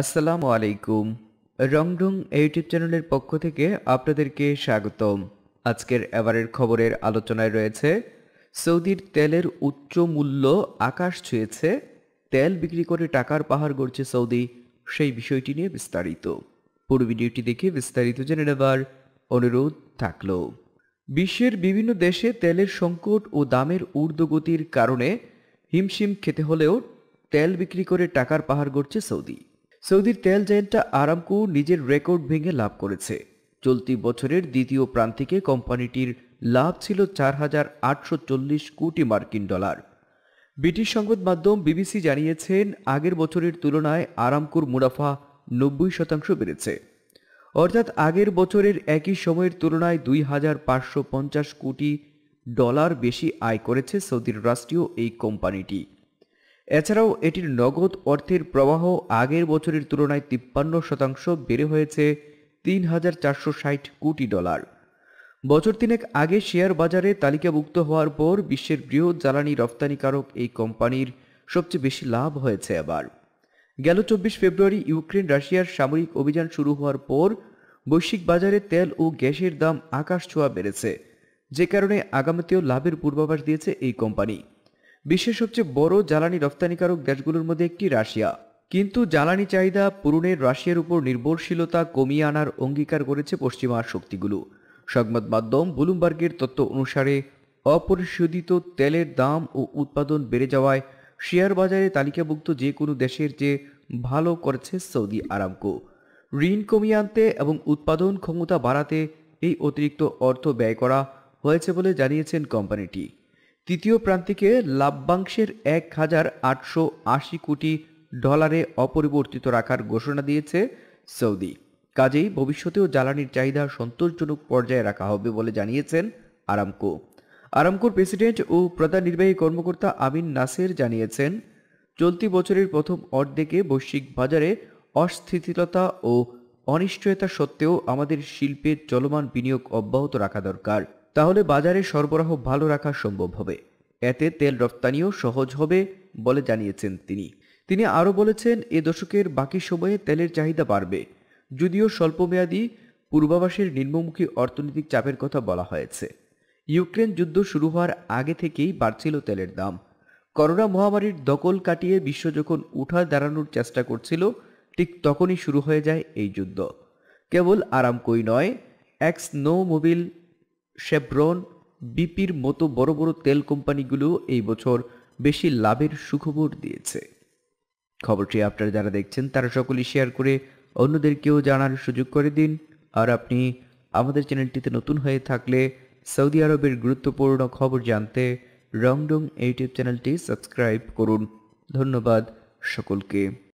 আসসালামু আলাইকুম রংডুং ইউটিউব চ্যানেলের পক্ষ থেকে আপনাদেরকে স্বাগতম আজকের এবারের খবরের আলোচনায় রয়েছে সৌদির তেলের উচ্চ মূল্য আকাশ ছুঁয়েছে তেল বিক্রি করে টাকার পাহাড় গড়ছে সৌদি সেই বিষয়টি নিয়ে বিস্তারিত পুরো ভিডিওটি দেখে বিস্তারিত জেনে নেবার অনুরোধ থাকল বিশ্বের বিভিন্ন দেশে তেলের সংকট ও দামের ঊর্ধ্বগতির কারণে হিমশিম খেতে হলেও তেল বিক্রি করে টাকার পাহাড় গড়ছে সৌদি সৌদির তেল জায়েন্টটা আরামকো নিজের রেকর্ড ভেঙে লাভ করেছে চলতি বছরের দ্বিতীয় প্রান্তিকে কোম্পানিটির লাভ ছিল চার হাজার আটশো চল্লিশ কোটি মার্কিন ডলার ব্রিটিশ সংবাদ মাধ্যম বিবিসি জানিয়েছেন আগের বছরের তুলনায় আরামকুর মুনাফা নব্বই শতাংশ বেড়েছে অর্থাৎ আগের বছরের একই সময়ের তুলনায় দুই হাজার পাঁচশো পঞ্চাশ কোটি ডলার বেশি আয় করেছে সৌদির রাষ্ট্রীয় এই কোম্পানিটি এছাড়াও এটির নগদ অর্থের প্রবাহ আগের বছরের তুলনায় তিপ্পান্ন শতাংশ বেড়ে হয়েছে তিন হাজার চারশো ষাট কোটি ডলার বছর তিনেক আগে শেয়ার বাজারে তালিকাভুক্ত হওয়ার পর বিশ্বের বৃহৎ জ্বালানি রপ্তানিকারক এই কোম্পানির সবচেয়ে বেশি লাভ হয়েছে এবার গেল চব্বিশ ফেব্রুয়ারি ইউক্রেন রাশিয়ার সামরিক অভিযান শুরু হওয়ার পর বৈশ্বিক বাজারে তেল ও গ্যাসের দাম আকাশ ছোঁয়া বেড়েছে যে কারণে আগামীতেও লাভের পূর্বাভাস দিয়েছে এই কোম্পানি বিশ্বের সবচেয়ে বড় জ্বালানি রপ্তানিকারক দেশগুলোর মধ্যে একটি রাশিয়া কিন্তু জ্বালানি চাহিদা পূরণে রাশিয়ার উপর নির্ভরশীলতা কমিয়ে আনার অঙ্গীকার করেছে পশ্চিমা শক্তিগুলো সংবাদ মাধ্যম ব্লুমবার্গের তত্ত্ব অনুসারে অপরিশোধিত তেলের দাম ও উৎপাদন বেড়ে যাওয়ায় শেয়ার বাজারে তালিকাভুক্ত যে কোনো দেশের চেয়ে ভালো করেছে সৌদি আরামকো ঋণ কমিয়ে আনতে এবং উৎপাদন ক্ষমতা বাড়াতে এই অতিরিক্ত অর্থ ব্যয় করা হয়েছে বলে জানিয়েছেন কোম্পানিটি তৃতীয় প্রান্তিকে লাভ্যাংশের এক হাজার আটশো আশি কোটি ডলারে অপরিবর্তিত রাখার ঘোষণা দিয়েছে সৌদি কাজেই ভবিষ্যতেও জ্বালানির চাহিদা সন্তোষজনক পর্যায়ে রাখা হবে বলে জানিয়েছেন আরামকো আরামকোর প্রেসিডেন্ট ও প্রধান নির্বাহী কর্মকর্তা আমিন নাসের জানিয়েছেন চলতি বছরের প্রথম অর্ধেকে বৈশ্বিক বাজারে অস্থিতিলতা ও অনিশ্চয়তা সত্ত্বেও আমাদের শিল্পে চলমান বিনিয়োগ অব্যাহত রাখা দরকার তাহলে বাজারে সরবরাহ ভালো রাখা সম্ভব হবে এতে তেল রপ্তানিও সহজ হবে বলে জানিয়েছেন তিনি তিনি আরও বলেছেন এ দশকের বাকি সময়ে তেলের চাহিদা বাড়বে যদিও স্বল্পমেয়াদী পূর্বাভাসের নিম্নমুখী অর্থনৈতিক চাপের কথা বলা হয়েছে ইউক্রেন যুদ্ধ শুরু হওয়ার আগে থেকেই বাড়ছিল তেলের দাম করোনা মহামারীর দখল কাটিয়ে বিশ্ব যখন উঠা দাঁড়ানোর চেষ্টা করছিল ঠিক তখনই শুরু হয়ে যায় এই যুদ্ধ কেবল আরামকই নয় এক্স নো মোবিল শেভরন বিপির মতো বড় বড় তেল কোম্পানিগুলো এই বছর বেশি লাভের সুখবর দিয়েছে খবরটি আপনারা যারা দেখছেন তারা সকলে শেয়ার করে অন্যদেরকেও জানার সুযোগ করে দিন আর আপনি আমাদের চ্যানেলটিতে নতুন হয়ে থাকলে সৌদি আরবের গুরুত্বপূর্ণ খবর জানতে রংডং ইউটিউব চ্যানেলটি সাবস্ক্রাইব করুন ধন্যবাদ সকলকে